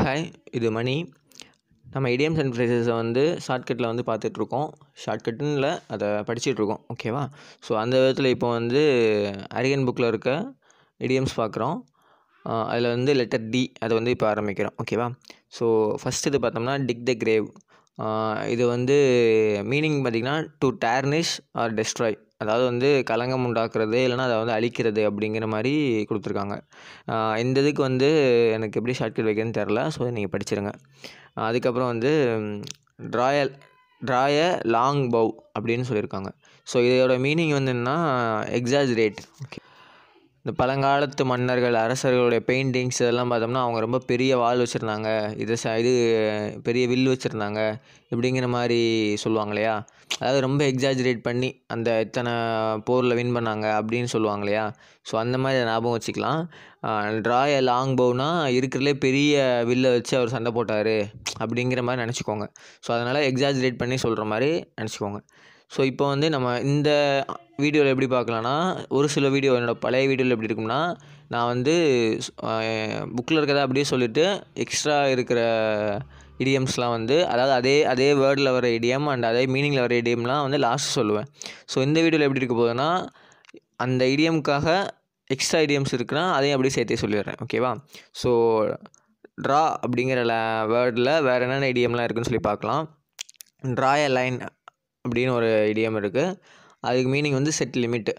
hi இது மணி நம்ம idioms and ஃப்ரேசஸை வந்து ஷார்ட்கட்டில் வந்து பார்த்துட்ருக்கோம் ஷார்ட்கட்டுன்னு இல்லை அதை படிச்சுட்ருக்கோம் ஓகேவா ஸோ அந்த விதத்தில் இப்போ வந்து அரியன் புக்கில் இருக்க இடியம்ஸ் பார்க்குறோம் அதில் வந்து லெட்டர் டி அதை வந்து இப்போ ஆரம்பிக்கிறோம் ஓகேவா ஸோ ஃபஸ்ட் இது பார்த்தோம்னா டிக் த கிரேவ் இது வந்து மீனிங் பார்த்திங்கன்னா டு டேர்னிஷ் ஆர் டெஸ்ட்ராய் அதாவது வந்து கலங்கம் உண்டாக்குறது இல்லைன்னா அதை வந்து அழிக்கிறது அப்படிங்கிற மாதிரி கொடுத்துருக்காங்க இந்த இதுக்கு வந்து எனக்கு எப்படி ஷார்ட்கட் வைக்கிறதுன்னு தெரில ஸோ நீங்கள் படிச்சிருங்க அதுக்கப்புறம் வந்து ட்ராயல் ட்ராய லாங் பவ் அப்படின்னு சொல்லியிருக்காங்க ஸோ இதோட மீனிங் வந்து என்னன்னா ஓகே இந்த பழங்காலத்து மன்னர்கள் அரசர்களுடைய பெயிண்டிங்ஸ் இதெல்லாம் பார்த்தோம்னா அவங்க ரொம்ப பெரிய வால் வச்சுருந்தாங்க இது ச இது பெரிய வில் வச்சுருந்தாங்க இப்படிங்கிற மாதிரி சொல்லுவாங்க இல்லையா அதாவது ரொம்ப எக்ஸாஜரேட் பண்ணி அந்த இத்தனை போரில் வின் பண்ணாங்க அப்படின்னு சொல்லுவாங்க இல்லையா ஸோ அந்த மாதிரி ஞாபகம் வச்சுக்கலாம் ட்ராய லாங் பவுனா இருக்கிறதுலே பெரிய வில்லை வச்சு அவர் சண்டை போட்டார் அப்படிங்கிற மாதிரி நினச்சிக்கோங்க ஸோ அதனால் எக்ஸாஜரேட் பண்ணி சொல்கிற மாதிரி நினச்சிக்கோங்க ஸோ இப்போ வந்து நம்ம இந்த வீடியோவில் எப்படி பார்க்கலான்னா ஒரு சில வீடியோ என்னோடய பழைய வீடியோவில் எப்படி இருக்கும்னா நான் வந்து புக்கில் இருக்கிறத அப்படியே சொல்லிவிட்டு எக்ஸ்ட்ரா இருக்கிற இடியம்ஸ்லாம் வந்து அதாவது அதே அதே வேர்டில் வர இடியம் அண்ட் அதே மீனிங்கில் வர இடியம்லாம் வந்து லாஸ்ட்டு சொல்லுவேன் ஸோ இந்த வீடியோவில் எப்படி இருக்க போகுதுன்னா அந்த இடியமுக்காக எக்ஸ்ட்ரா ஐடியம்ஸ் இருக்குன்னா அதையும் அப்படியே சேர்த்தே சொல்லிடுறேன் ஓகேவா ஸோ ட்ரா அப்படிங்கிற வேர்டில் வேறு என்னென்ன ஐடியம்லாம் இருக்குன்னு சொல்லி பார்க்கலாம் ட்ரா எ லைன் அப்படின்னு ஒரு இடியம் இருக்குது அதுக்கு மீனிங் வந்து செட் லிமிட்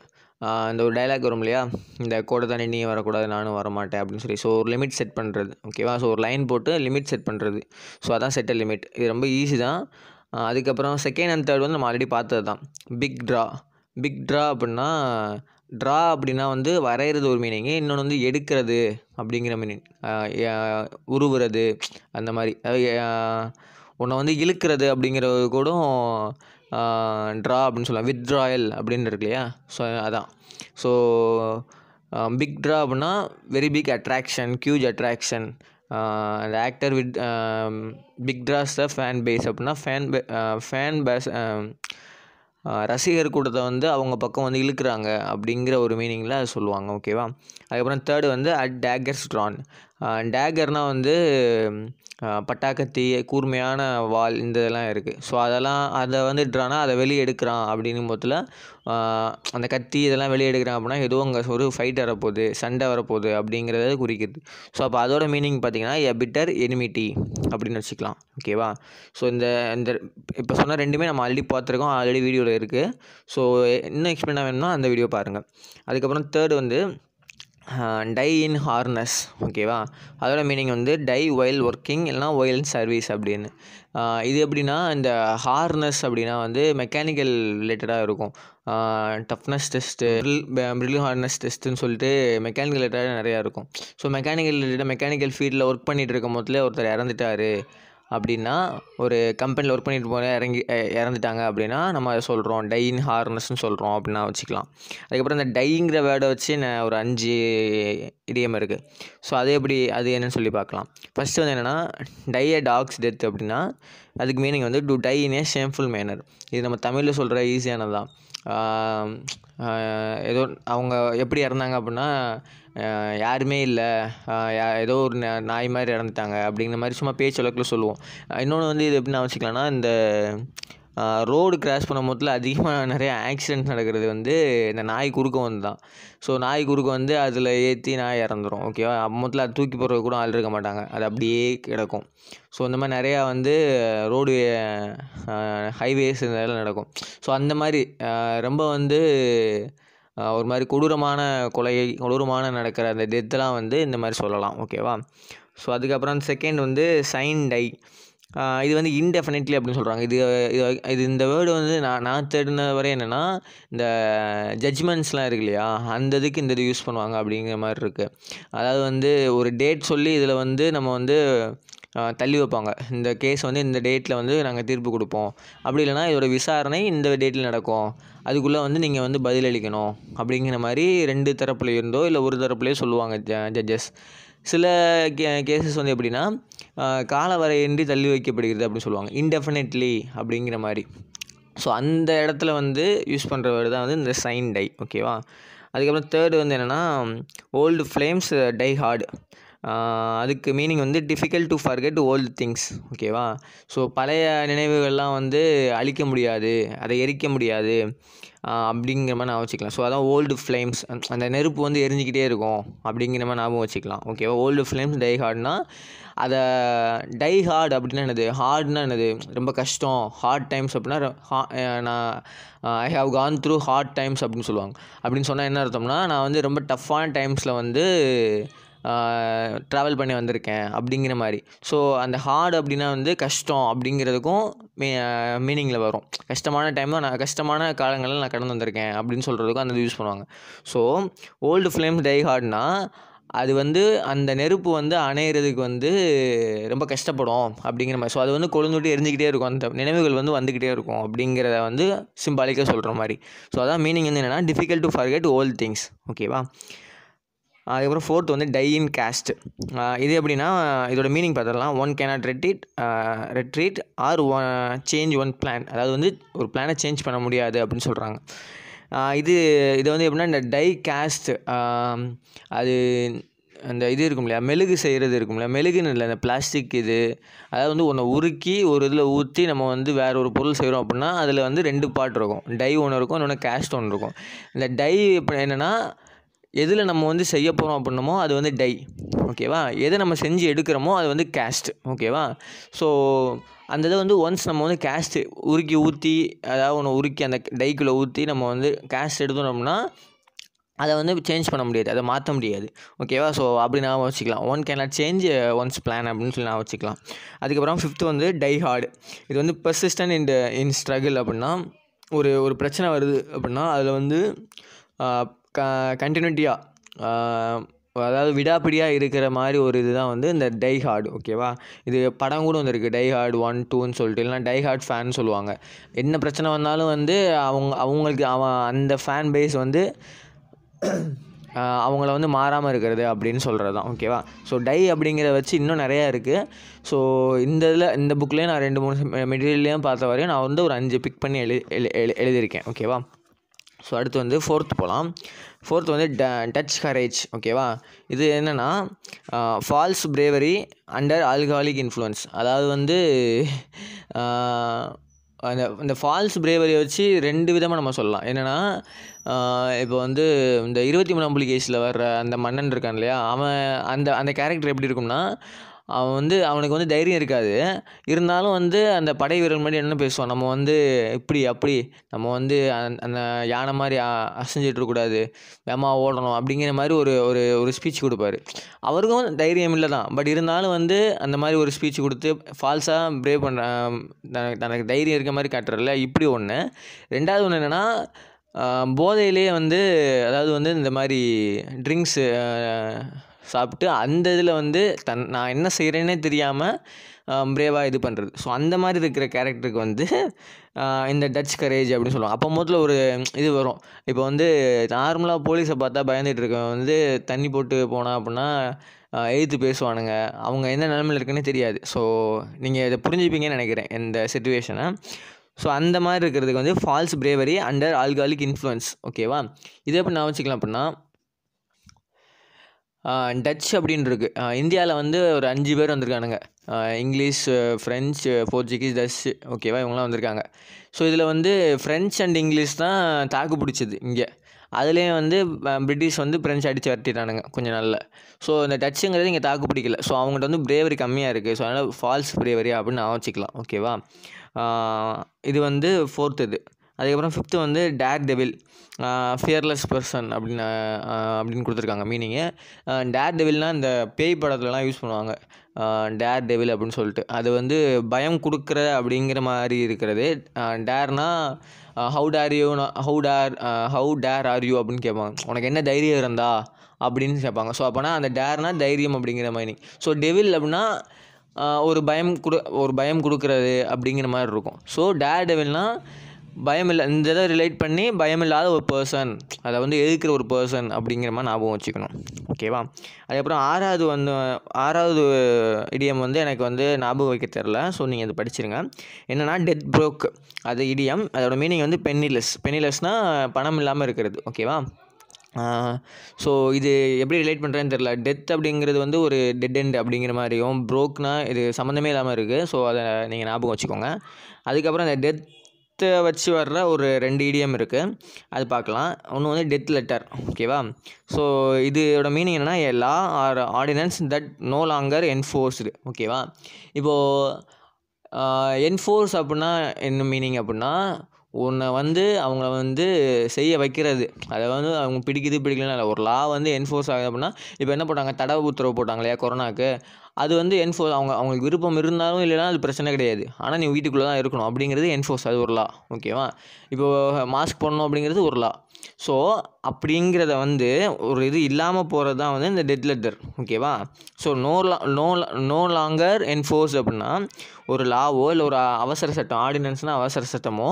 இந்த ஒரு டைலாக் வரும் இல்லையா இந்த கோடை தானே நீ வரக்கூடாது நானும் வரமாட்டேன் அப்படின்னு சொல்லி ஸோ ஒரு லிமிட் செட் பண்ணுறது ஓகேவா ஸோ ஒரு லைன் போட்டு லிமிட் செட் பண்ணுறது ஸோ அதான் செட்டில் லிமிட் இது ரொம்ப ஈஸி தான் அதுக்கப்புறம் செகண்ட் அண்ட் தேர்ட் வந்து நம்ம ஆல்ரெடி பார்த்தது தான் பிக் ட்ரா பிக் ட்ரா அப்படின்னா ட்ரா அப்படின்னா வந்து வரைகிறது ஒரு மீனிங்கு இன்னொன்று வந்து எடுக்கிறது அப்படிங்கிற மீனிங் உருவுறது அந்த மாதிரி உன்னை வந்து இழுக்கிறது அப்படிங்கிறது கூட ட்ரா அப்படின்னு சொல்லலாம் வித்ட்ராயல் அப்படின்னு இருக்கு இல்லையா ஸோ அதான் ஸோ பிக் ட்ரா அப்படின்னா very big attraction huge attraction அந்த actor with big draws the fan base அப்படின்னா ஃபேன் பே ஃபேன் பேஸ் ரசிகர் கூட்டத்தை வந்து அவங்க பக்கம் வந்து இழுக்கிறாங்க அப்படிங்கிற ஒரு மீனிங்கில் சொல்லுவாங்க ஓகேவா அதுக்கப்புறம் தேர்டு வந்து அட் டேகர்ஸ் ட்ரான் டேகர்னால் வந்து பட்டாக்கத்தி கூர்மையான வால் இந்த இதெல்லாம் இருக்குது ஸோ அதெல்லாம் அதை வந்து எடுக்கிறான்னா அதை வெளியே எடுக்கிறான் அப்படின்னும் போதில் அந்த கத்தி இதெல்லாம் வெளியே எடுக்கிறான் அப்படின்னா ஏதோ அங்கே ஒரு ஃபைட் வரப்போகுது சண்டை வரப்போகுது அப்படிங்கிறத குறிக்கிது ஸோ அப்போ அதோட மீனிங் பார்த்திங்கன்னா எ பிட்டர் எனிமிட்டி அப்படின்னு வச்சுக்கலாம் ஓகேவா ஸோ இந்த இந்த இப்போ சொன்ன ரெண்டுமே நம்ம ஆல்ரெடி பார்த்துருக்கோம் ஆல்ரெடி வீடியோவில் இருக்குது ஸோ இன்னும் எக்ஸ்பிளைன் வேணும்னா அந்த வீடியோ பாருங்கள் அதுக்கப்புறம் தேர்டு வந்து டை இன் ஹார்னஸ் ஓகேவா அதோட மீனிங் வந்து டை ஒயில் ஒர்க்கிங் இல்லைனா ஒயில் சர்வீஸ் அப்படின்னு இது எப்படின்னா இந்த ஹார்னஸ் அப்படின்னா வந்து மெக்கானிக்கல் ரிலேட்டடாக இருக்கும் டஃப்னஸ் டெஸ்ட்டு ப்ரில் ஹார்னஸ் டெஸ்ட்டுன்னு சொல்லிட்டு மெக்கானிக்கல் ரிலேட்டடாக நிறையா இருக்கும் ஸோ மெக்கானிக்கல் ரிலேட்டடாக மெக்கானிக்கல் ஃபீல்டில் ஒர்க் பண்ணிகிட்டு இருக்கும் போதுலேயே ஒருத்தர் இறந்துட்டார் அப்படின்னா ஒரு கம்பெனியில் ஒர்க் பண்ணிட்டு போகிற இறங்கி இறந்துட்டாங்க அப்படின்னா நம்ம சொல்கிறோம் டை இன் சொல்கிறோம் அப்படின்னா வச்சுக்கலாம் அதுக்கப்புறம் இந்த டைங்கிற வேர்டை வச்சு நான் ஒரு அஞ்சு இடியம் இருக்குது ஸோ அது எப்படி அது என்னன்னு சொல்லி பார்க்கலாம் ஃபஸ்ட்டு வந்து என்னென்னா டை அ டாக்ஸ் டெத் அப்படின்னா அதுக்கு மீனிங் வந்து to die in a shameful manner இது நம்ம தமிழில் சொல்கிற ஈஸியானது தான் ஏதோ அவங்க எப்படி இறந்தாங்க அப்படின்னா யாருமே இல்லை ஏதோ ஒரு நாய் மாதிரி இறந்துட்டாங்க அப்படிங்கிற மாதிரி சும்மா பேச்சு வழக்கில் சொல்லுவோம் இன்னொன்று வந்து இது எப்படின்னு வச்சுக்கலாம்னா இந்த ரோடு கிராஸ் பண்ணும் போதில் அதிகமாக நிறைய ஆக்சிடெண்ட் நடக்கிறது வந்து இந்த நாய் குறுக்க வந்து தான் ஸோ நாய் குறுக்க வந்து அதில் ஏற்றி நாய் இறந்துரும் ஓகேவா மொத்தத்தில் அது தூக்கி போடுறது கூட ஆள் இருக்க மாட்டாங்க அது அப்படியே கிடக்கும் ஸோ இந்த மாதிரி நிறையா வந்து ரோடு ஹைவேஸ் இதெல்லாம் நடக்கும் ஸோ அந்த மாதிரி ரொம்ப வந்து ஒரு மாதிரி கொடூரமான கொலை கொடூரமான நடக்கிற அந்த டெத்தெலாம் வந்து இந்த மாதிரி சொல்லலாம் ஓகேவா ஸோ அதுக்கப்புறம் செகண்ட் வந்து சைன் டை இது வந்து இன்டெஃபினெட்லி அப்படின்னு சொல்கிறாங்க இது இது இந்த வேர்டு வந்து நான் நான் தேடின வரை என்னென்னா இந்த ஜட்ஜ்மெண்ட்ஸ்லாம் இருக்கு இல்லையா அந்த இதுக்கு இந்த இது யூஸ் பண்ணுவாங்க அப்படிங்கிற மாதிரி இருக்குது அதாவது வந்து ஒரு டேட் சொல்லி இதில் வந்து நம்ம வந்து தள்ளி வைப்பாங்க இந்த கேஸ் வந்து இந்த டேட்டில் வந்து நாங்கள் தீர்ப்பு கொடுப்போம் அப்படி இல்லைனா இதோட விசாரணை இந்த டேட்டில் நடக்கும் அதுக்குள்ளே வந்து நீங்கள் வந்து பதிலளிக்கணும் அப்படிங்கிற மாதிரி ரெண்டு தரப்புலேயும் இருந்தோ இல்லை ஒரு தரப்புலேயோ சொல்லுவாங்க ஜட்ஜஸ் சில கே கேசஸ் வந்து எப்படின்னா கால வரையின்றி தள்ளி வைக்கப்படுகிறது அப்படின்னு சொல்லுவாங்க இன்டெஃபினெட்லி அப்படிங்கிற மாதிரி ஸோ அந்த இடத்துல வந்து யூஸ் பண்ணுற வேர்டு தான் வந்து இந்த சைன் டை ஓகேவா அதுக்கப்புறம் தேர்டு வந்து என்னென்னா ஓல்டு ஃப்ளேம்ஸ் டை ஹார்டு அதுக்கு மீனிங் வந்து difficult to forget old things ஓகேவா ஸோ பழைய நினைவுகள்லாம் வந்து அழிக்க முடியாது அதை எரிக்க முடியாது அப்படிங்கிற மாதிரி நான் வச்சுக்கலாம் ஸோ அதான் ஓல்டு ஃப்ளேம்ஸ் அந்த நெருப்பு வந்து எரிஞ்சிக்கிட்டே இருக்கும் அப்படிங்கிற மாதிரி ஞாபகம் வச்சுக்கலாம் ஓகேவா ஓல்டு ஃப்ளேம்ஸ் டை ஹார்ட்னா அதை டை ஹார்ட் அப்படின்னா என்னது ஹார்ட்னா என்னது ரொம்ப கஷ்டம் ஹார்ட் டைம்ஸ் அப்படின்னா நான் I have gone through hard times அப்படின்னு சொல்லுவாங்க அப்படின்னு சொன்னால் என்ன அர்த்தம்னா நான் வந்து ரொம்ப டஃப்பான டைம்ஸில் வந்து ட்ராவல் பண்ணி வந்திருக்கேன் அப்படிங்கிற மாதிரி ஸோ அந்த ஹார்டு அப்படின்னா வந்து கஷ்டம் அப்படிங்கிறதுக்கும் மீ மீனிங்கில் வரும் கஷ்டமான டைமில் நான் கஷ்டமான காலங்களில் நான் கடந்து வந்திருக்கேன் அப்படின்னு சொல்கிறதுக்கும் அந்த யூஸ் பண்ணுவாங்க ஸோ ஓல்டு ஃப்ளேம் டை ஹார்ட்னா அது வந்து அந்த நெருப்பு வந்து அணையிறதுக்கு வந்து ரொம்ப கஷ்டப்படும் அப்படிங்கிற மாதிரி ஸோ அது வந்து கொழுந்துட்டு எரிஞ்சிக்கிட்டே இருக்கும் அந்த நினைவுகள் வந்து வந்துக்கிட்டே இருக்கும் அப்படிங்கிறத வந்து சிம்பாலிக்காக சொல்கிற மாதிரி ஸோ அதான் மீனிங் வந்து என்னென்னா difficult to forget old things ஓகேவா அதுக்கப்புறம் ஃபோர்த் வந்து டை இன் கேஸ்ட் இது எப்படின்னா இதோட மீனிங் பார்த்துடலாம் one cannot retreat retreat or one change one plan அதாவது வந்து ஒரு பிளானை சேஞ்ச் பண்ண முடியாது அப்படின்னு சொல்கிறாங்க இது இது வந்து எப்படின்னா இந்த டை கேஸ்ட் அது அந்த இது இருக்கும் இல்லையா மெழுகு செய்கிறது இருக்கும் இல்லையா மெழுகுன்னு இல்லை இந்த பிளாஸ்டிக் இது அதாவது வந்து ஒன்றை உருக்கி ஒரு இதில் ஊற்றி நம்ம வந்து வேறு ஒரு பொருள் செய்கிறோம் அப்படின்னா அதில் வந்து ரெண்டு பாட் இருக்கும் டை ஒன்று இருக்கும் இன்னொன்று கேஸ்ட் ஒன்று இருக்கும் இந்த டை இப்போ என்னென்னா எதில் நம்ம வந்து செய்ய போகிறோம் அப்படின்னமோ அது வந்து டை ஓகேவா எதை நம்ம செஞ்சு எடுக்கிறோமோ அது வந்து கேஸ்ட் ஓகேவா ஸோ அந்த இதை வந்து ஒன்ஸ் நம்ம வந்து கேஸ்ட்டு உருக்கி ஊற்றி அதாவது ஒன்று உருக்கி அந்த டைக்குள்ளே ஊற்றி நம்ம வந்து கேஸ்ட் எடுத்துனோம்னா அதை வந்து சேஞ்ச் பண்ண முடியாது அதை மாற்ற முடியாது ஓகேவா ஸோ அப்படி நான் வச்சுக்கலாம் one can not change one's plan அப்படின்னு சொல்லி நான் வச்சுக்கலாம் அதுக்கப்புறம் ஃபிஃப்த்து வந்து டை ஹார்டு இது வந்து பர்சிஸ்டன்ட் இன் இன் ஸ்ட்ரகிள் அப்படின்னா ஒரு ஒரு பிரச்சனை வருது அப்படின்னா அதில் வந்து க கண்டினியூட்டியாக அதாவது விடாப்பிடியாக இருக்கிற மாதிரி ஒரு இது தான் வந்து இந்த டை ஹார்டு ஓகேவா இது படம் கூட வந்திருக்கு டை ஹார்டு ஒன் டூன்னு சொல்லிட்டு இல்லைனா டை ஹார்ட் ஃபேன் சொல்லுவாங்க என்ன பிரச்சனை வந்தாலும் வந்து அவங்க அவங்களுக்கு அவன் அந்த ஃபேன் பேஸ் வந்து அவங்கள வந்து மாறாமல் இருக்கிறது அப்படின்னு சொல்கிறது தான் ஓகேவா ஸோ டை அப்படிங்கிறத வச்சு இன்னும் நிறையா இருக்குது ஸோ இந்த இதில் இந்த புக்லேயும் நான் ரெண்டு மூணு மெட்டீரியல்லையும் பார்த்த வரையும் நான் வந்து ஒரு அஞ்சு பிக் பண்ணி எழு எழு எழுதியிருக்கேன் ஓகேவா ஸோ அடுத்து வந்து ஃபோர்த் போகலாம் ஃபோர்த் வந்து ட டச் கரேஜ் ஓகேவா இது என்னென்னா false bravery under alcoholic influence அதாவது வந்து அந்த இந்த ஃபால்ஸ் பிரேவரியை வச்சு ரெண்டு விதமாக நம்ம சொல்லலாம் என்னென்னா இப்போ வந்து இந்த இருபத்தி மூணாம் புள்ளி கேஸில் வர்ற அந்த மன்னன் இருக்கான் இல்லையா அவன் அந்த அந்த கேரக்டர் எப்படி இருக்கும்னா அவன் வந்து அவனுக்கு வந்து தைரியம் இருக்காது இருந்தாலும் வந்து அந்த படை வீரர் முன்னாடி என்ன பேசுவான் நம்ம வந்து இப்படி அப்படி நம்ம வந்து அந்த யானை மாதிரி அசைஞ்சிட்ருக்கூடாது வேமா ஓடணும் அப்படிங்கிற மாதிரி ஒரு ஒரு ஒரு ஸ்பீச் கொடுப்பாரு அவருக்கும் தைரியம் இல்லை தான் பட் இருந்தாலும் வந்து அந்த மாதிரி ஒரு ஸ்பீச் கொடுத்து ஃபால்ஸாக பிரேவ் பண்ணுற தனக்கு தனக்கு தைரியம் இருக்க மாதிரி காட்டுறல இப்படி ஒன்று ரெண்டாவது ஒன்று என்னென்னா போதையிலே வந்து அதாவது வந்து இந்த மாதிரி ட்ரிங்க்ஸு சாப்பிட்டு அந்த இதில் வந்து தன் நான் என்ன செய்கிறேன்னே தெரியாமல் பிரேவாக இது பண்ணுறது ஸோ அந்த மாதிரி இருக்கிற கேரக்டருக்கு வந்து இந்த டச் கரேஜ் அப்படின்னு சொல்லுவாங்க அப்போ முதல்ல ஒரு இது வரும் இப்போ வந்து நார்மலாக போலீஸை பார்த்தா பயந்துட்டு இருக்க வந்து தண்ணி போட்டு போனால் அப்படின்னா எழுத்து பேசுவானுங்க அவங்க எந்த நிலமையில் இருக்குன்னு தெரியாது ஸோ நீங்கள் இதை புரிஞ்சுப்பீங்கன்னு நினைக்கிறேன் இந்த சுச்சுவேஷனை ஸோ அந்த மாதிரி இருக்கிறதுக்கு வந்து false bravery under alcoholic influence ஓகேவா இதை எப்படி நான் வச்சுக்கலாம் அப்படின்னா டச் அப்படின்னு இருக்குது இந்தியாவில் வந்து ஒரு அஞ்சு பேர் வந்திருக்கானுங்க இங்கிலீஷ் ஃப்ரெஞ்ச் போர்ச்சுகீஸ் டச் ஓகேவா இவங்களாம் வந்திருக்காங்க ஸோ இதில் வந்து ஃப்ரெஞ்ச் அண்ட் இங்கிலீஷ் தான் தாக்கு பிடிச்சது இங்கே அதுலேயும் வந்து பிரிட்டிஷ் வந்து பிரெஞ்சு அடித்து வரட்டிட்டானுங்க கொஞ்சம் நல்ல ஸோ இந்த டச்சுங்கிறது இங்கே தாக்கு பிடிக்கல ஸோ அவங்கள்ட்ட வந்து பிரேவரி கம்மியாக இருக்குது ஸோ அதனால் ஃபால்ஸ் பிரேவரி அப்படின்னு ஆரம்பிச்சிக்கலாம் ஓகேவா இது வந்து ஃபோர்த்து இது அதுக்கப்புறம் ஃபிஃப்த்து வந்து டேர் டெவில் ஃபியர்லெஸ் பர்சன் அப்படின்னு அப்படின்னு கொடுத்துருக்காங்க மீனிங்கு டேர் டெவில்னால் இந்த பேய் படத்துலலாம் யூஸ் பண்ணுவாங்க டேர் டெவில் அப்படின்னு சொல்லிட்டு அது வந்து பயம் கொடுக்குற அப்படிங்கிற மாதிரி இருக்கிறது டேர்னால் ஹவு டேர் யூனா how dare how dare are you அப்படின்னு கேட்பாங்க உனக்கு என்ன தைரியம் இருந்தா அப்படின்னு கேட்பாங்க ஸோ அப்போனா அந்த டேர்னால் தைரியம் அப்படிங்கிற மாதிரி ஸோ டெவில் அப்படின்னா ஒரு பயம் கொடு ஒரு பயம் கொடுக்குறது அப்படிங்கிற மாதிரி இருக்கும் ஸோ டேர் டெவில்னால் பயமில்லை இந்த இதை ரிலேட் பண்ணி பயமில்லாத ஒரு பர்சன் அதை வந்து எதிர்க்கிற ஒரு பர்சன் அப்படிங்கிற மாதிரி ஞாபகம் வச்சுக்கணும் ஓகேவா அதுக்கப்புறம் ஆறாவது வந்து ஆறாவது இடியம் வந்து எனக்கு வந்து ஞாபகம் வைக்க தெரில ஸோ நீங்கள் அது படிச்சிருங்க என்னென்னா டெத் ப்ரோக் அது இடியம் அதோட மீனிங் வந்து பென்னிலெஸ் பென்னிலெஸ்னால் பணம் இல்லாமல் இருக்கிறது ஓகேவா ஸோ இது எப்படி ரிலேட் பண்ணுறேன்னு தெரில டெத் அப்படிங்கிறது வந்து ஒரு டெட் எண்ட் அப்படிங்கிற மாதிரியும் ப்ரோக்னா இது சம்மந்தமே இல்லாமல் இருக்குது ஸோ அதை நீங்கள் ஞாபகம் வச்சுக்கோங்க அதுக்கப்புறம் அந்த டெத் டெத்தை வச்சு வர்ற ஒரு ரெண்டு இடியம் இருக்குது அது பார்க்கலாம் ஒன்று வந்து டெத் லெட்டர் ஓகேவா ஸோ இதோட மீனிங் என்னென்னா a law or ordinance that no longer enforced ஓகேவா இப்போது என்ஃபோர்ஸ் அப்படின்னா என்ன மீனிங் அப்படின்னா உன்னை வந்து அவங்கள வந்து செய்ய வைக்கிறது அதை வந்து அவங்க பிடிக்குது பிடிக்கலன்னு ஒரு லா வந்து என்ஃபோர்ஸ் ஆகுது அப்படின்னா இப்போ என்ன போட்டாங்க தடவை உத்தரவு போட்டாங்க இல்லையா கொரோனாக்கு அது வந்து என்ஃபோர்ஸ் அவங்க அவங்களுக்கு விருப்பம் இருந்தாலும் இல்லைனா அது பிரச்சனை கிடையாது ஆனால் நீ வீட்டுக்குள்ளே தான் இருக்கணும் அப்படிங்கிறது என்ஃபோர்ஸ் அது ஒரு லா ஓகேவா இப்போ மாஸ்க் போடணும் அப்படிங்கிறது ஒரு லா ஸோ அப்படிங்கிறத வந்து ஒரு இது இல்லாமல் போகிறது தான் வந்து இந்த டெட் லெட்டர் ஓகேவா so no law no no longer enforce அப்படின்னா ஒரு லாவோ இல்லை ஒரு அவசர சட்டம் ஆர்டினன்ஸ்னால் அவசர சட்டமோ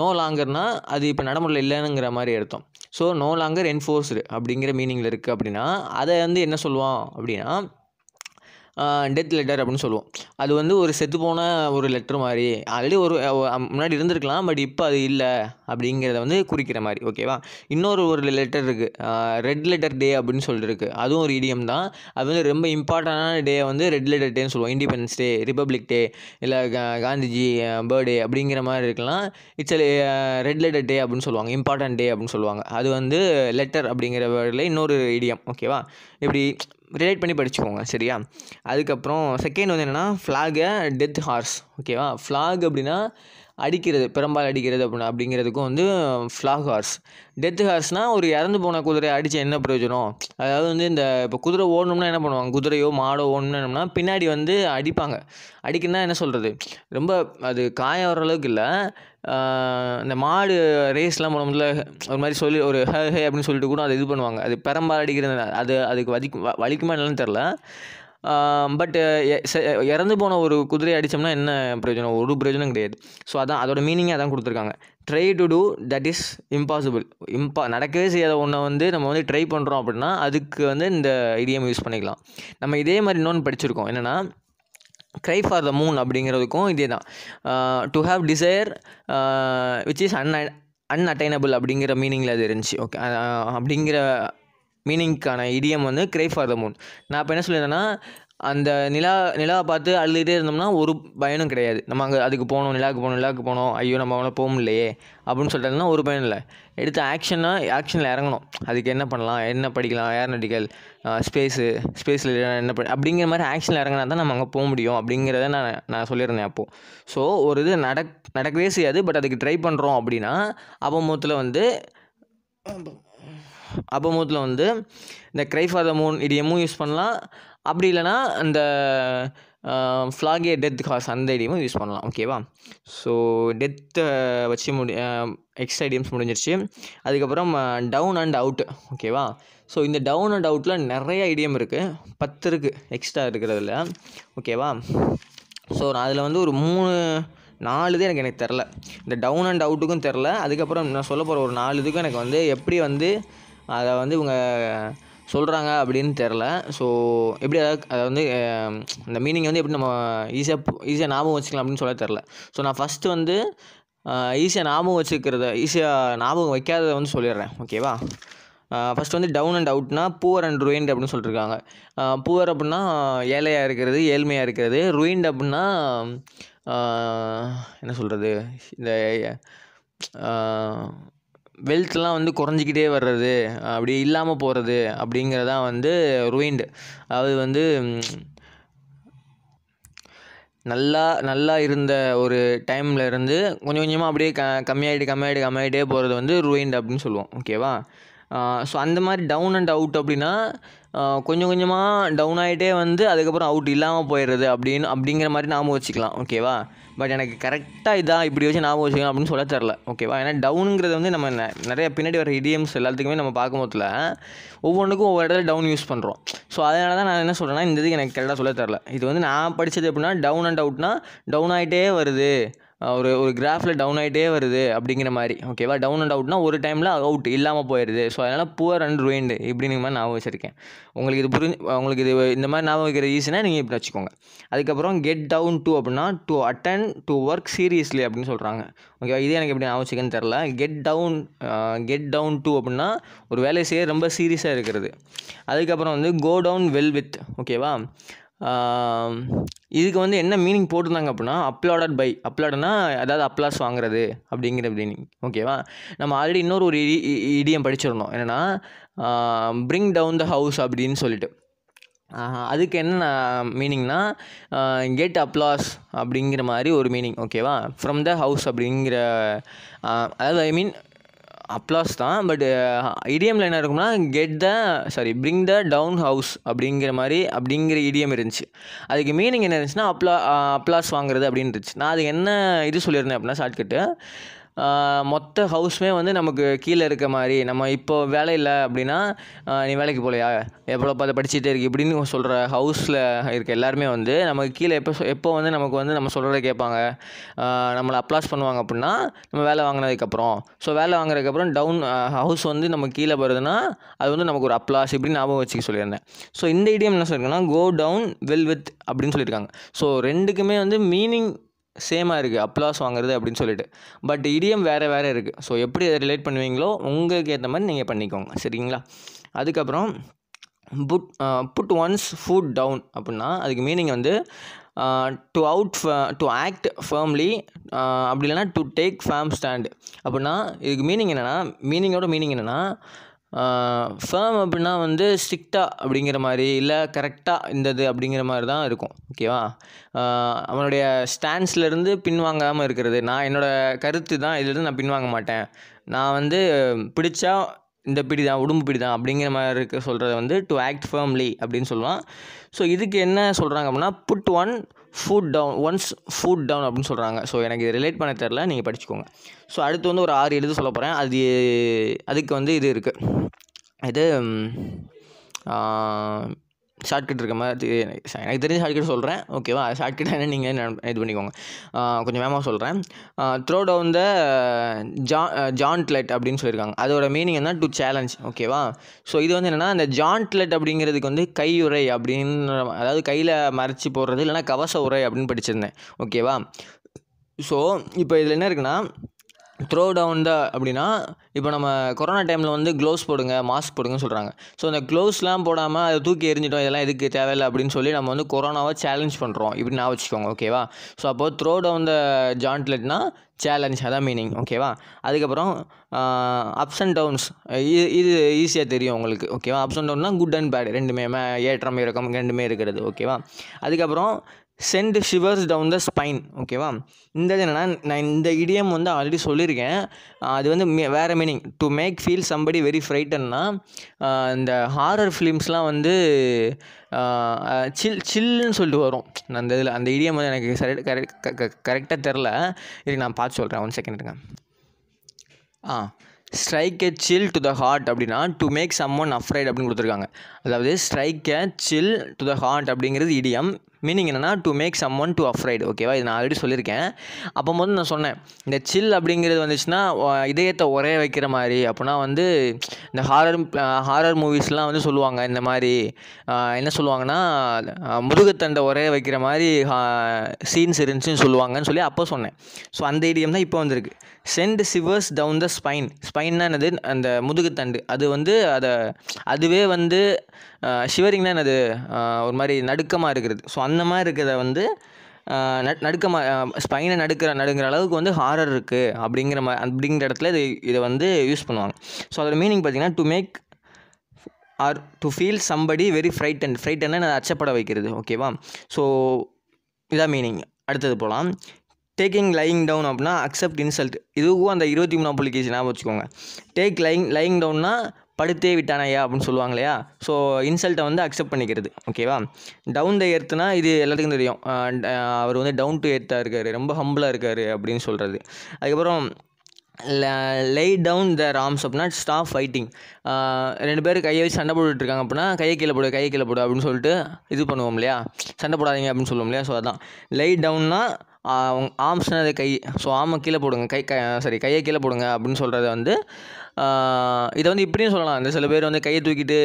நோ லாங்கர்னால் அது இப்போ நடைமுறையில் இல்லைனுங்கிற மாதிரி அர்த்தம் ஸோ நோ லாங்கர் என்ஃபோர்ஸ்டு அப்படிங்கிற மீனிங்கில் இருக்குது அப்படின்னா அதை வந்து என்ன சொல்லுவோம் அப்படின்னா டெத் லெட்டர் அப்படின்னு சொல்லுவோம் அது வந்து ஒரு செத்து போன ஒரு லெட்டர் மாதிரி ஆல்ரெடி ஒரு முன்னாடி இருந்திருக்கலாம் பட் இப்போ அது இல்லை அப்படிங்கிறத வந்து குறிக்கிற மாதிரி ஓகேவா இன்னொரு ஒரு லெட்டர் இருக்குது ரெட் லெட்டர் டே அப்படின்னு சொல்லிட்டு இருக்குது அதுவும் ஒரு இடியம் தான் அது வந்து ரொம்ப இம்பார்ட்டண்டான டே வந்து ரெட் லெட்டர் டேன்னு சொல்லுவோம் இண்டிபெண்டன்ஸ் டே ரிப்பப்ளிக் டே இல்லை காந்திஜி பர்த்டே அப்படிங்கிற மாதிரி இருக்கலாம் இட்ஸ் ரெட் லெட்டர் டே அப்படின்னு சொல்லுவாங்க இம்பார்ட்டன்ட் டே அப்படின்னு சொல்லுவாங்க அது வந்து லெட்டர் அப்படிங்கிற வேர்டில் இன்னொரு இடியம் ஓகேவா இப்படி ரிலேட் பண்ணி படிச்சுக்கோங்க சரியா அதுக்கப்புறம் செகண்ட் வந்து என்னென்னா ஃப்ளாகை டெத் ஹார்ஸ் ஓகேவா ஃப்ளாக் அப்படின்னா அடிக்கிறது பெரும்பால் அடிக்கிறது அப்படின்னு அப்படிங்கிறதுக்கும் வந்து ஃப்ளாக் ஹார்ஸ் டெத்து ஹார்ஸ்னால் ஒரு இறந்து போன குதிரையை அடித்து என்ன பிரயோஜனம் அதாவது வந்து இந்த இப்போ குதிரை ஓடணும்னா என்ன பண்ணுவாங்க குதிரையோ மாடோ ஓடணும்னா பின்னாடி வந்து அடிப்பாங்க அடிக்கணும்னா என்ன சொல்கிறது ரொம்ப அது காய வர அளவுக்கு இல்லை இந்த மாடு ரேஸ்லாம் போனோம்ல ஒரு மாதிரி சொல்லி ஒரு ஹே ஹே அப்படின்னு சொல்லிட்டு கூட அதை இது பண்ணுவாங்க அது பெரம்பால் அடிக்கிறது அது அதுக்கு வதிக்கு வலிக்குமா என்னன்னு தெரில பட் இறந்து போன ஒரு குதிரையை அடித்தோம்னா என்ன பிரயோஜனம் ஒரு பிரயோஜனம் கிடையாது ஸோ அதான் அதோட மீனிங்கே அதான் கொடுத்துருக்காங்க try to do that is impossible இம்பா நடக்கவே செய்யாத ஒன்றை வந்து நம்ம வந்து ட்ரை பண்ணுறோம் அப்படின்னா அதுக்கு வந்து இந்த இடியம் யூஸ் பண்ணிக்கலாம் நம்ம இதே மாதிரி இன்னொன்று படிச்சிருக்கோம் என்னென்னா க்ரை ஃபார் த மூன் அப்படிங்கிறதுக்கும் இதே தான் to have desire which is un unattainable அப்படிங்கிற மீனிங்கில் அது இருந்துச்சு ஓகே அப்படிங்கிற மீனிங்க்கான இடியம் வந்து கிரே ஃபார் த மூன் நான் இப்போ என்ன சொல்லியிருந்தேன்னா அந்த நிலா நிலாவை பார்த்து அழுதுகிட்டே இருந்தோம்னா ஒரு பயனும் கிடையாது நம்ம அங்கே அதுக்கு போகணும் நிலாவுக்கு போகணும் நிலாவுக்கு போகணும் ஐயோ நம்ம அவனால் போக முடியலையே அப்படின்னு சொல்லிட்டோம்னா ஒரு பயன் இல்லை எடுத்து ஆக்ஷனாக ஆக்ஷனில் இறங்கணும் அதுக்கு என்ன பண்ணலாம் என்ன படிக்கலாம் ஏர்னட்டிக்கல் ஸ்பேஸு ஸ்பேஸில் என்ன படி அப்படிங்கிற மாதிரி ஆக்ஷனில் இறங்கினா தான் நம்ம அங்கே போக முடியும் அப்படிங்கிறத நான் நான் சொல்லியிருந்தேன் அப்போது ஸோ ஒரு இது நடக் நடக்கவே செய்யாது பட் அதுக்கு ட்ரை பண்ணுறோம் அப்படின்னா அப்போ மொத்தத்தில் வந்து அபமூத்தில் வந்து இந்த க்ரை ஃபார் த மூன் இடியமும் யூஸ் பண்ணலாம் அப்படி இல்லைனா அந்த ஃப்ளாகே டெத் காஸ் அந்த ஐடியமும் யூஸ் பண்ணலாம் ஓகேவா ஸோ டெத்தை வச்சு முடி எக்ஸ்ட்ரா ஐடியம்ஸ் முடிஞ்சிருச்சு அதுக்கப்புறம் டவுன் அண்ட் அவுட் ஓகேவா ஸோ இந்த டவுன் அண்ட் அவுட்டில் நிறைய ஐடியம் இருக்குது பத்து இருக்குது எக்ஸ்ட்ரா இருக்கிறதுல ஓகேவா ஸோ நான் அதில் வந்து ஒரு மூணு நாலு இது எனக்கு எனக்கு தெரில இந்த டவுன் அண்ட் அவுட்டுக்கும் தெரில அதுக்கப்புறம் நான் சொல்ல போகிற ஒரு நாலு இதுக்கும் எனக்கு வந்து எப்படி வந்து அதை வந்து இவங்க சொல்கிறாங்க அப்படின்னு தெரில ஸோ எப்படி அதாவது அதை வந்து அந்த மீனிங் வந்து எப்படி நம்ம ஈஸியாக ஈஸியாக ஞாபகம் வச்சுக்கலாம் அப்படின்னு சொல்ல தெரில ஸோ நான் ஃபஸ்ட்டு வந்து ஈஸியாக ஞாபகம் வச்சுக்கிறத ஈஸியாக ஞாபகம் வைக்காததை வந்து சொல்லிடுறேன் ஓகேவா ஃபஸ்ட் வந்து டவுன் அண்ட் அவுட்னா புவர் அண்ட் ருயின்டு அப்படின்னு சொல்லிட்டுருக்காங்க புவர் அப்படின்னா ஏழையாக இருக்கிறது ஏழ்மையாக இருக்கிறது ருயின்டு அப்படின்னா என்ன சொல்கிறது இந்த வெல்த்லாம் வந்து குறைஞ்சிக்கிட்டே வர்றது அப்படி இல்லாமல் போகிறது அப்படிங்கிறதான் வந்து ருயின்டு அது வந்து நல்லா நல்லா இருந்த ஒரு டைமில் இருந்து கொஞ்சம் கொஞ்சமாக அப்படியே க கம்மியாகிட்டு கம்மியாகிட்டு கம்மியாகிட்டே போகிறது வந்து ருயின்டு அப்படின்னு சொல்லுவோம் ஓகேவா ஸோ அந்த மாதிரி டவுன் அண்ட் அவுட் அப்படின்னா கொஞ்சம் கொஞ்சமாக டவுன் ஆகிட்டே வந்து அதுக்கப்புறம் அவுட் இல்லாமல் போயிடுறது அப்படின்னு அப்படிங்கிற மாதிரி ஞாபகம் வச்சுக்கலாம் ஓகேவா பட் எனக்கு கரெக்டாக இதாக இப்படி வச்சு ஞாபகம் வச்சுக்கலாம் அப்படின்னு சொல்ல தரல ஓகேவா ஏன்னா டவுனுங்கிறது வந்து நம்ம நிறைய பின்னாடி வர இடியம்ஸ் எல்லாத்துக்குமே நம்ம பார்க்கும்போதுல ஒவ்வொன்றுக்கும் ஒவ்வொரு இடத்துல டவுன் யூஸ் பண்ணுறோம் ஸோ அதனால தான் நான் என்ன சொல்கிறேன்னா இந்த இது எனக்கு கரெக்டாக சொல்ல தெரில இது வந்து நான் படித்தது எப்படின்னா டவுன் அண்ட் அவுட்னா டவுன் ஆகிட்டே வருது ஒரு ஒரு கிராஃபில் டவுன் ஆகிட்டே வருது அப்படிங்கிற மாதிரி ஓகேவா டவுன் அண்ட் அவுட்னா ஒரு டைமில் அவுட் இல்லாமல் போயிடுது ஸோ அதனால் புவர் அண்ட் ருயின்டு இப்படிங்கிற மாதிரி ஞாபகம் வச்சுருக்கேன் உங்களுக்கு இது புரிஞ்சு உங்களுக்கு இது இந்த மாதிரி ஞாபகம் வைக்கிற ஈஸினா நீங்கள் இப்படி வச்சுக்கோங்க அதுக்கப்புறம் கெட் டவுன் டூ அப்படின்னா to attend to work seriously அப்படின்னு சொல்கிறாங்க ஓகேவா இது எனக்கு எப்படி ஞாபகம் வச்சுக்கேன்னு தெரில get down get down to அப்படின்னா ஒரு வேலை செய்ய ரொம்ப சீரியஸாக இருக்கிறது அதுக்கப்புறம் வந்து கோ டவுன் வெல் வித் ஓகேவா இதுக்கு வந்து என்ன மீனிங் போட்டிருந்தாங்க அப்படின்னா அப்லோடட் பை அப்லோடனா அதாவது அப்ளாஸ் வாங்குறது அப்படிங்கிற மீனிங் ஓகேவா நம்ம ஆல்ரெடி இன்னொரு ஒரு இடியம் படிச்சிருந்தோம் என்னென்னா பிரிங் டவுன் த ஹவுஸ் அப்படின்னு சொல்லிட்டு அதுக்கு என்ன மீனிங்னா கெட் அப்ளாஸ் அப்படிங்கிற மாதிரி ஒரு மீனிங் ஓகேவா ஃப்ரம் த ஹவுஸ் அப்படிங்கிற அதாவது ஐ மீன் அப்ளாஸ் தான் பட் இடியமில் uh, என்ன இருக்கும்னா get the sorry bring the down house அப்படிங்கிற மாதிரி அப்படிங்கிற இடியம் இருந்துச்சு அதுக்கு மீனிங் என்ன இருந்துச்சுன்னா அப்ளா அப்ளாஸ் uh, வாங்குறது அப்படின்னு இருந்துச்சு நான் அதுக்கு என்ன இது சொல்லியிருந்தேன் அப்படின்னா ஷார்ட்கட்டு மொத்த ஹவுஸுமே வந்து நமக்கு கீழே இருக்க மாதிரி நம்ம இப்போ வேலை இல்லை அப்படின்னா நீ வேலைக்கு போலையா எவ்வளோ பார்த்து படிச்சுட்டே இருக்கு இப்படின்னு சொல்கிற ஹவுஸில் இருக்க எல்லாருமே வந்து நமக்கு கீழே எப்போ எப்போ வந்து நமக்கு வந்து நம்ம சொல்கிறத கேட்பாங்க நம்மளை அப்ளாஸ் பண்ணுவாங்க அப்படின்னா நம்ம வேலை வாங்கினதுக்கப்புறம் ஸோ வேலை வாங்குறதுக்கப்புறம் டவுன் ஹவுஸ் வந்து நம்ம கீழே வருதுன்னா அது வந்து நமக்கு ஒரு அப்ளாஸ் இப்படின்னு ஞாபகம் வச்சுக்க சொல்லியிருந்தேன் ஸோ இந்த ஐடியம் என்ன சொல்லியிருக்கேன்னா கோ டவுன் வெல் வித் அப்படின்னு சொல்லியிருக்காங்க ஸோ ரெண்டுக்குமே வந்து மீனிங் சேமாக இருக்குது அப்ளாஸ் வாங்குறது அப்படின்னு சொல்லிட்டு பட் இடியம் வேறு வேறு இருக்குது ஸோ எப்படி அதை ரிலேட் பண்ணுவீங்களோ உங்களுக்கு ஏற்ற மாதிரி நீங்கள் பண்ணிக்கோங்க சரிங்களா அதுக்கப்புறம் put put one's foot down அப்படின்னா அதுக்கு மீனிங் வந்து to out to act firmly அப்படி இல்லைனா டு டேக் ஃபேம் ஸ்டாண்டு அப்படின்னா இதுக்கு மீனிங் என்னென்னா மீனிங்கோட மீனிங் என்னென்னா ஃபேம் அப்படின்னா வந்து ஸ்ட்ரிக்டாக அப்படிங்கிற மாதிரி இல்லை கரெக்டாக இந்த இது அப்படிங்கிற மாதிரி தான் இருக்கும் ஓகேவா அவனுடைய ஸ்டாண்ட்ஸ்லேருந்து பின்வாங்காமல் இருக்கிறது நான் என்னோடய கருத்து தான் இதுலேருந்து நான் பின்வாங்க மாட்டேன் நான் வந்து பிடிச்சா இந்த பிடி தான் உடம்பு பிடி தான் அப்படிங்கிற மாதிரி இருக்க சொல்கிறத வந்து டு ஆக்ட் ஃபேம்லி அப்படின்னு சொல்லுவான் ஸோ இதுக்கு என்ன சொல்கிறாங்க அப்படின்னா put one foot down one's foot down அப்படின்னு சொல்கிறாங்க ஸோ எனக்கு இது ரிலேட் பண்ண தெரில நீங்கள் படிச்சுக்கோங்க ஸோ அடுத்து வந்து ஒரு ஆறு எழுத சொல்ல போகிறேன் அது அதுக்கு வந்து இது இருக்குது இது ஷார்ட்கட் இருக்க மாதிரி எனக்கு தெரிஞ்ச ஷார்ட்கட் சொல்கிறேன் ஓகேவா ஷார்ட்கட் என்ன நீங்கள் இது பண்ணிக்கோங்க கொஞ்சம் வேகமாக சொல்கிறேன் த்ரோ டவுன் த ஜா ஜான்ட்லெட் அப்படின்னு சொல்லியிருக்காங்க அதோட மீனிங் என்ன டு சேலஞ்ச் ஓகேவா ஸோ இது வந்து என்னென்னா அந்த ஜான்ட்லெட் அப்படிங்கிறதுக்கு வந்து கையுறை அப்படின்னு அதாவது கையில் மறைச்சி போடுறது இல்லைனா கவச உரை அப்படின்னு படிச்சிருந்தேன் ஓகேவா ஸோ இப்போ இதில் என்ன இருக்குன்னா த்ரோ டவுன் த அப்படின்னா இப்போ நம்ம கொரோனா டைமில் வந்து க்ளோவ்ஸ் போடுங்க மாஸ்க் போடுங்கன்னு சொல்கிறாங்க ஸோ அந்த க்ளோவ்ஸ்லாம் போடாமல் அதை தூக்கி எரிஞ்சிட்டோம் இதெல்லாம் எதுக்கு தேவையில்லை அப்படின்னு சொல்லி நம்ம வந்து கொரோனாவை சேலஞ்ச் பண்ணுறோம் இப்படி நான் வச்சுக்கோங்க ஓகேவா ஸோ அப்போது த்ரோ டவுன் த ஜாண்ட்லெட்னா சேலஞ்ச் அதான் மீனிங் ஓகேவா அதுக்கப்புறம் அப்ஸ் அண்ட் டவுன்ஸ் இது ஈஸியாக தெரியும் உங்களுக்கு ஓகேவா அப்ஸ் அண்ட் டவுன்னா குட் அண்ட் பேட் ரெண்டுமே ஏற்றம் இறக்கம் ரெண்டுமே இருக்கிறது ஓகேவா அதுக்கப்புறம் send shivers down the spine ஓகேவா இந்த இது என்னென்னா நான் இந்த இடியம் வந்து ஆல்ரெடி சொல்லியிருக்கேன் அது வந்து வேறு meaning to make feel somebody very ஃப்ரைட்டன்னா இந்த ஹாரர் ஃபிலிம்ஸ்லாம் வந்து சில் சில்லுன்னு சொல்லிட்டு வரும் அந்த இதில் அந்த இடியம் வந்து எனக்கு சரி கரெக்ட் கரெக்டாக தெரில இது நான் பார்த்து சொல்கிறேன் ஒன் செகண்ட் இருங்க ah strike a chill to the heart அப்படின்னா to make someone afraid அப்படின்னு கொடுத்துருக்காங்க அதாவது strike a chill to the heart அப்படிங்கிறது இடியம் மீனிங் என்னென்னா to make someone to afraid ஓகேவா இது நான் ஆல்ரெடி சொல்லியிருக்கேன் அப்போ மொதல் நான் சொன்னேன் இந்த சில் அப்படிங்கிறது வந்துச்சுன்னா இதயத்தை ஒரே வைக்கிற மாதிரி அப்படின்னா வந்து இந்த ஹாரர் ஹாரர் மூவிஸ்லாம் வந்து சொல்லுவாங்க இந்த மாதிரி என்ன சொல்லுவாங்கன்னா முருகத்தண்டை ஒரே வைக்கிற மாதிரி சீன்ஸ் இருந்துச்சுன்னு சொல்லுவாங்கன்னு சொல்லி அப்போ சொன்னேன் ஸோ அந்த ஐடியம் தான் இப்போ வந்திருக்கு send shivers down the spine ஸ்பைன்னா என்னது அந்த முதுகுத்தண்டு அது வந்து அதை அதுவே வந்து ஷிவரிங்னா என்னது ஒரு மாதிரி நடுக்கமாக இருக்கிறது ஸோ அந்த மாதிரி இருக்கிறத வந்து நடுக்கமாக ஸ்பைனை நடுக்கிற நடுங்கிற அளவுக்கு வந்து ஹாரர் இருக்குது அப்படிங்கிற மா அப்படிங்கிற இடத்துல இது இதை வந்து யூஸ் பண்ணுவாங்க ஸோ அதோட மீனிங் பார்த்திங்கன்னா to make or to feel somebody very fright frighten ஃப்ரைட்டன்னா அதை அச்சப்பட வைக்கிறது ஓகேவா ஸோ இதான் மீனிங் அடுத்தது போகலாம் டேக்கிங் லையிங் டவுன் அப்படின்னா அக்செப்ட் இன்சல்ட் இதுவும் அந்த இருபத்தி மூணாம் புள்ளிக்கு ஞாபகம் வச்சுக்கோங்க டேக் லைங் லையிங் டவுன்னா படுத்தே விட்டானையா அப்படின்னு சொல்லுவாங்களையா ஸோ இன்சல்ட்டை வந்து அக்செப்ட் பண்ணிக்கிறது ஓகேவா டவுன் த எர்த்துனா இது எல்லாத்துக்கும் தெரியும் அவர் வந்து டவுன் டு எர்த்தாக இருக்கார் ரொம்ப ஹம்பிளாக இருக்கார் அப்படின்னு சொல்கிறது அதுக்கப்புறம் லை டவுன் த ராம்ஸ் அப்படின்னா ஸ்டாப் ஃபைட்டிங் ரெண்டு பேர் கையை வச்சு சண்டை போட்டுருக்காங்க அப்படின்னா கையை கீழே போடு கையை கீழே போடு அப்படின்னு சொல்லிட்டு இது பண்ணுவோம் இல்லையா சண்டை போடாதீங்க அப்படின்னு சொல்லுவோம் இல்லையா ஸோ அதான் லை டவுன்னா ஆம்ஸ்னால் அது கை ஸோ ஆமை கீழே போடுங்க கை க சாரி கையை கீழே போடுங்க அப்படின்னு சொல்கிறத வந்து இதை வந்து இப்படியும் சொல்லலாம் இந்த சில பேர் வந்து கையை தூக்கிட்டு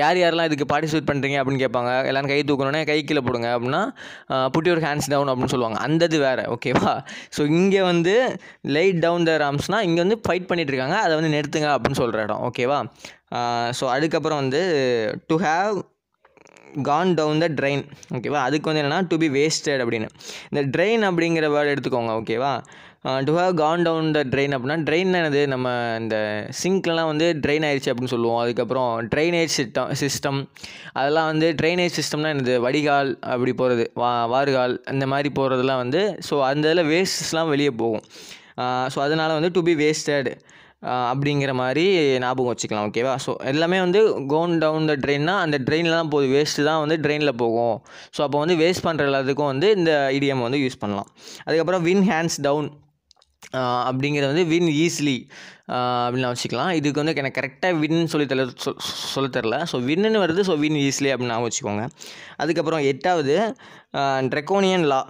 யார் யாரெல்லாம் இதுக்கு பார்ட்டிசிபேட் பண்ணுறீங்க அப்படின்னு கேட்பாங்க எல்லோரும் கை தூக்கணுன்னே கை கீழே போடுங்க அப்படின்னா புட்டி ஒரு ஹேண்ட்ஸ் டவுன் அப்படின்னு சொல்லுவாங்க அந்தது வேறு ஓகேவா ஸோ இங்கே வந்து லைட் டவுன் த ராம்ஸ்னால் இங்கே வந்து ஃபைட் பண்ணிகிட்டு இருக்காங்க அதை வந்து நிறுத்துங்க அப்படின்னு சொல்கிற இடம் ஓகேவா ஸோ அதுக்கப்புறம் வந்து to have gone down the drain ஓகேவா அதுக்கு வந்து என்னென்னா டு பி வேஸ்டட் அப்படின்னு இந்த ட்ரெயின் அப்படிங்கிற வேர்டு எடுத்துக்கோங்க ஓகேவா to how can down the train அப்படின்னா ட்ரெயின் என்னது நம்ம இந்த சிங்க்லாம் வந்து ட்ரெயின் ஆயிடுச்சு அப்படின்னு சொல்லுவோம் அதுக்கப்புறம் ட்ரைனேஜ் சிஸ்டம் சிஸ்டம் அதெல்லாம் வந்து ட்ரைனேஜ் சிஸ்டம்னா என்னது வடிகால் அப்படி போகிறது வா வாறுகால் இந்த மாதிரி போகிறதுலாம் வந்து ஸோ அந்த இதில் வேஸ்ட்ஸ்லாம் வெளியே போகும் ஸோ அதனால் வந்து டு பி வேஸ்டட் அப்படிங்கிற மாதிரி ஞாபகம் வச்சுக்கலாம் ஓகேவா ஸோ எல்லாமே வந்து கோன் டவுன் த ட்ரெயின்னா அந்த ட்ரெயினில் தான் போகுது வேஸ்ட்டு தான் வந்து ட்ரெயினில் போகும் ஸோ அப்போ வந்து வேஸ்ட் பண்ணுற எல்லாத்துக்கும் வந்து இந்த இடிஎம் வந்து யூஸ் பண்ணலாம் அதுக்கப்புறம் வின் ஹேண்ட்ஸ் டவுன் அப்படிங்கிறது வந்து வின் ஈஸிலி நான் வச்சுக்கலாம் இதுக்கு வந்து எனக்கு கரெக்டாக வின் சொல்லி தர சொல்ல தெரில ஸோ வின்னு வருது ஸோ வின் ஈஸிலி அப்படின்னு நான் வச்சுக்கோங்க அதுக்கப்புறம் எட்டாவது ட்ரெக்கோனியன் லா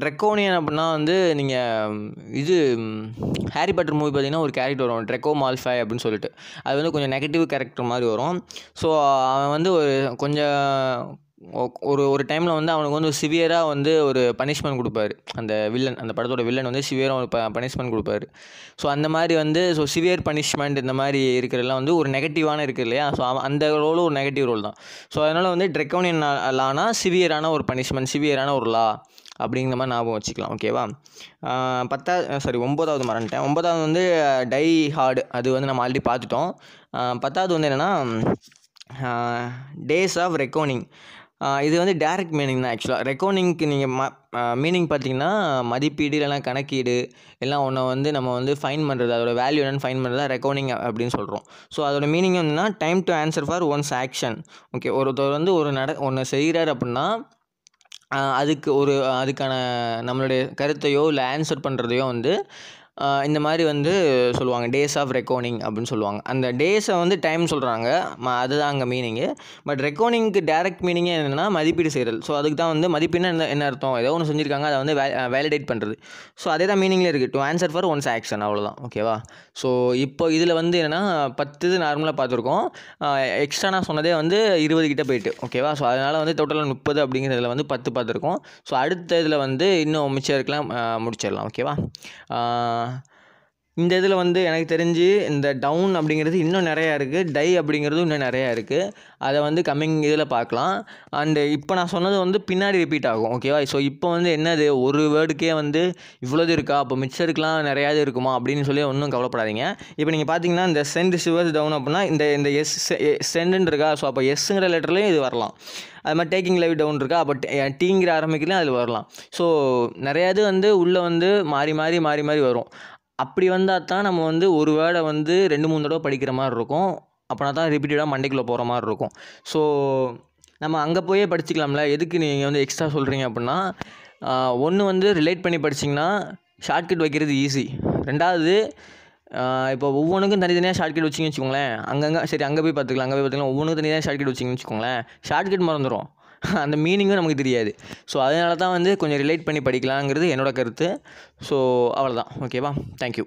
ட்ரெக்கோனியன் அப்படின்னா வந்து நீங்கள் இது ஹாரி பட்டர் மூவி பார்த்திங்கன்னா ஒரு கேரக்டர் வரும் ட்ரெக்கோ மால்ஃபை அப்படின்னு சொல்லிட்டு அது வந்து கொஞ்சம் நெகட்டிவ் கேரக்டர் மாதிரி வரும் ஸோ அவன் வந்து ஒரு கொஞ்சம் ஒரு ஒரு டைமில் வந்து அவனுக்கு வந்து சிவியராக வந்து ஒரு பனிஷ்மெண்ட் கொடுப்பாரு அந்த வில்லன் அந்த படத்தோட வில்லன் வந்து சிவியராக ஒரு ப பனிஷ்மெண்ட் கொடுப்பாரு ஸோ அந்த மாதிரி வந்து ஸோ சிவியர் பனிஷ்மெண்ட் இந்த மாதிரி இருக்கிறதெல்லாம் வந்து ஒரு நெகட்டிவான இருக்குது இல்லையா ஸோ அவன் அந்த ரோலும் ஒரு நெகட்டிவ் ரோல் தான் ஸோ அதனால் வந்து ட்ரெக்கோனியன் லானா சிவியரான ஒரு பனிஷ்மெண்ட் சிவியரான ஒரு லா அப்படிங்கிற மாதிரி ஞாபகம் வச்சுக்கலாம் ஓகேவா பத்தா சாரி ஒம்பதாவது மறந்துட்டேன் ஒம்பதாவது வந்து டை ஹார்டு அது வந்து நம்ம ஆல்ரெடி பார்த்துட்டோம் பத்தாவது வந்து என்னென்னா டேஸ் ஆஃப் ரெக்கோனிங் இது வந்து டைரக்ட் மீனிங் தான் ஆக்சுவலாக ரெக்கார்டிங்க்கு நீங்கள் மீனிங் பார்த்தீங்கன்னா மதிப்பீடு இல்லைனா கணக்கீடு எல்லாம் ஒன்றை வந்து நம்ம வந்து ஃபைன் பண்ணுறது அதோட வேல்யூ என்னென்னு ஃபைன் பண்ணுறது ரெக்கார்டிங் அப்படின்னு சொல்கிறோம் ஸோ அதோட மீனிங் வந்துன்னா time to answer for one's action okay ஒருத்தர் வந்து ஒரு நட ஒன்று செய்கிறார் அப்படின்னா அதுக்கு ஒரு அதுக்கான நம்மளுடைய கருத்தையோ இல்லை ஆன்சர் பண்ணுறதையோ வந்து இந்த மாதிரி வந்து சொல்லுவாங்க டேஸ் ஆஃப் ரெக்கோனிங் அப்படின்னு சொல்லுவாங்க அந்த டேஸை வந்து டைம் சொல்கிறாங்க அதுதான் அங்கே மீனிங்கு பட் ரெக்கோனிங்க்கு டேரக்ட் மீனிங்கே என்னென்னா மதிப்பீடு செய்கிறது ஸோ அதுக்கு தான் வந்து மதிப்பீடுனா என்ன அர்த்தம் ஏதோ ஒன்று செஞ்சுருக்காங்க அதை வந்து வே வேலிடேட் பண்ணுறது ஸோ அதே தான் மீனிங்கில் இருக்குது to answer for one's action அவ்வளோதான் ஓகேவா ஸோ இப்போ இதில் வந்து என்னென்னா பத்து இது நார்மலாக பார்த்துருக்கோம் எக்ஸ்ட்ரா நான் சொன்னதே வந்து இருபது கிட்டே போயிட்டு ஓகேவா ஸோ அதனால் வந்து டோட்டலாக முப்பது அப்படிங்கிறதுல வந்து பத்து பார்த்துருக்கோம் ஸோ அடுத்த இதில் வந்து இன்னும் மிச்சம் இருக்கலாம் முடிச்சிடலாம் ஓகேவா uh, இந்த இதில் வந்து எனக்கு தெரிஞ்சு இந்த டவுன் அப்படிங்கிறது இன்னும் நிறையா இருக்குது டை அப்படிங்கிறது இன்னும் நிறையா இருக்குது அதை வந்து கம்மிங் இதில் பார்க்கலாம் அண்டு இப்போ நான் சொன்னது வந்து பின்னாடி ரிப்பீட் ஆகும் ஓகேவா ஸோ இப்போ வந்து என்னது ஒரு வேர்டுக்கே வந்து இவ்வளோது இருக்கா அப்போ மிச்சருக்குலாம் நிறையாது இருக்குமா அப்படின்னு சொல்லி ஒன்றும் கவலைப்படாதீங்க இப்போ நீங்கள் பார்த்தீங்கன்னா இந்த சென்ட் சிவர்ஸ் டவுன் அப்படின்னா இந்த இந்த எஸ் சென்டுன்னு இருக்கா ஸோ அப்போ எஸ்ஸுங்கிற லெட்டர்லேயும் இது வரலாம் அது மாதிரி டேக்கிங் லைவ் டவுன் இருக்கா அப்போ டீங்கிற ஆரம்பிக்கலாம் அதில் வரலாம் ஸோ நிறையாது வந்து உள்ளே வந்து மாறி மாறி மாறி மாறி வரும் அப்படி வந்தால் தான் நம்ம வந்து ஒரு வேளை வந்து ரெண்டு மூணு தடவை படிக்கிற மாதிரி இருக்கும் அப்போனா தான் ரிப்பீட்டடாக மண்டைக்குள்ளே போகிற மாதிரி இருக்கும் ஸோ நம்ம அங்கே போயே படிச்சுக்கலாம்ல எதுக்கு நீங்கள் வந்து எக்ஸ்ட்ரா சொல்கிறீங்க அப்படின்னா ஒன்று வந்து ரிலேட் பண்ணி படிச்சிங்கன்னா ஷார்ட்கட் வைக்கிறது ஈஸி ரெண்டாவது இப்போ ஒவ்வொன்றுக்கும் தனித்தனியாக ஷார்ட்கட் வச்சிங்கன்னு வச்சுக்கோங்களேன் அங்கங்கே சரி அங்கே போய் பார்த்துக்கலாம் அங்கே போய் பார்த்துக்கலாம் ஒவ்வொன்றுக்கும் தனியாக ஷார்ட்கட் வச்சிங்கன்னு வச்சுக்கோங்களேன் ஷார்ட்கட் மறந்துடும் அந்த மீனிங்கும் நமக்கு தெரியாது ஸோ அதனால தான் வந்து கொஞ்சம் ரிலேட் பண்ணி படிக்கலாங்கிறது என்னோடய கருத்து ஸோ அவ்வளோதான் ஓகேவா தேங்க்யூ